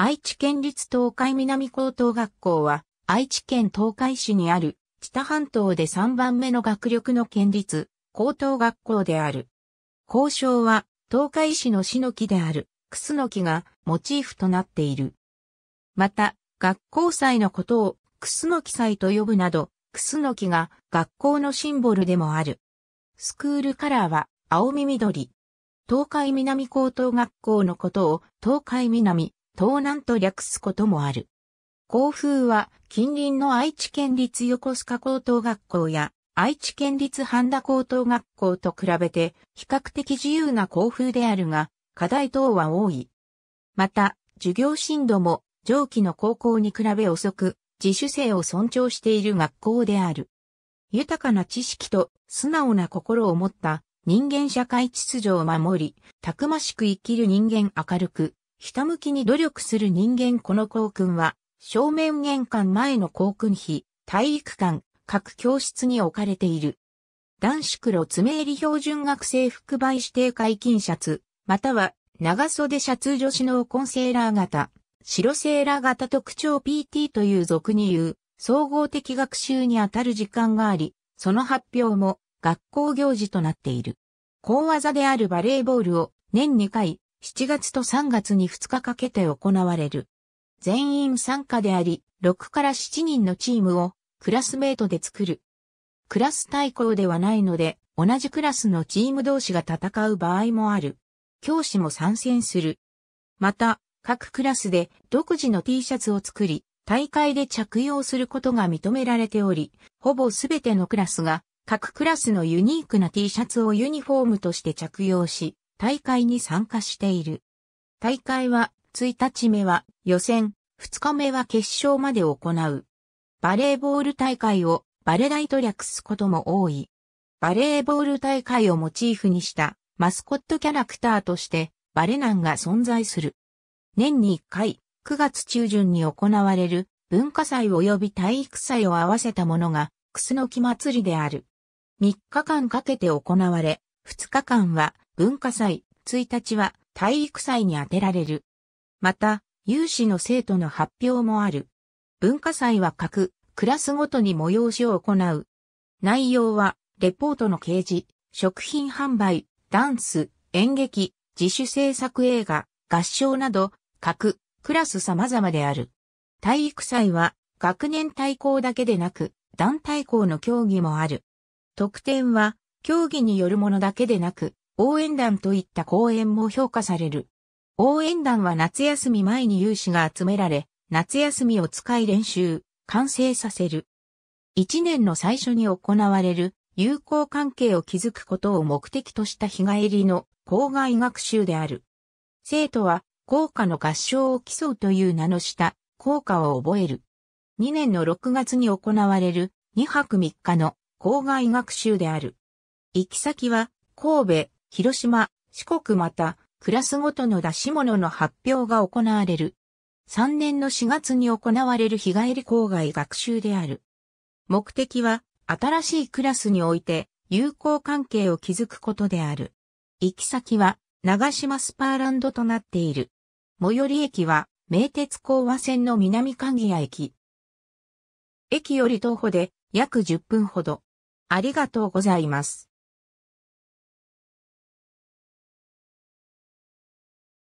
愛知県立東海南高等学校は、愛知県東海市にある、知多半島で3番目の学力の県立、高等学校である。校章は、東海市の市の木である、クスの木がモチーフとなっている。また、学校祭のことを、クスの木祭と呼ぶなど、クスの木が学校のシンボルでもある。スクールカラーは、青み緑。東海南高等学校のことを、東海南、東南と略すこともある。校風は近隣の愛知県立横須賀高等学校や愛知県立半田高等学校と比べて比較的自由な校風であるが、課題等は多い。また、授業進度も上記の高校に比べ遅く、自主性を尊重している学校である。豊かな知識と素直な心を持った人間社会秩序を守り、たくましく生きる人間明るく、ひたむきに努力する人間この校訓は、正面玄関前の校訓碑、体育館、各教室に置かれている。男子黒爪入り標準学生服売指定解禁シャツ、または長袖シャツ女子のコンセーラー型、白セーラー型特徴 PT という俗に言う、総合的学習にあたる時間があり、その発表も学校行事となっている。高技であるバレーボールを年2回、7月と3月に2日かけて行われる。全員参加であり、6から7人のチームをクラスメイトで作る。クラス対抗ではないので、同じクラスのチーム同士が戦う場合もある。教師も参戦する。また、各クラスで独自の T シャツを作り、大会で着用することが認められており、ほぼすべてのクラスが各クラスのユニークな T シャツをユニフォームとして着用し、大会に参加している。大会は、1日目は予選、2日目は決勝まで行う。バレーボール大会をバレ大と略すことも多い。バレーボール大会をモチーフにしたマスコットキャラクターとしてバレナンが存在する。年に1回、9月中旬に行われる文化祭及び体育祭を合わせたものがクスノキ祭りである。3日間かけて行われ、2日間は文化祭、1日は体育祭に充てられる。また、有志の生徒の発表もある。文化祭は各クラスごとに催しを行う。内容は、レポートの掲示、食品販売、ダンス、演劇、自主制作映画、合唱など、各クラス様々である。体育祭は、学年対抗だけでなく、団体校の競技もある。特典は、競技によるものだけでなく、応援団といった講演も評価される。応援団は夏休み前に有志が集められ、夏休みを使い練習、完成させる。一年の最初に行われる友好関係を築くことを目的とした日帰りの校外学習である。生徒は校歌の合唱を競うという名の下、校歌を覚える。2年の6月に行われる2泊3日の校外学習である。行き先は神戸、広島、四国また、クラスごとの出し物の発表が行われる。3年の4月に行われる日帰り郊外学習である。目的は、新しいクラスにおいて、友好関係を築くことである。行き先は、長島スパーランドとなっている。最寄り駅は、名鉄港和線の南鍵谷駅。駅より徒歩で約10分ほど。ありがとうございます。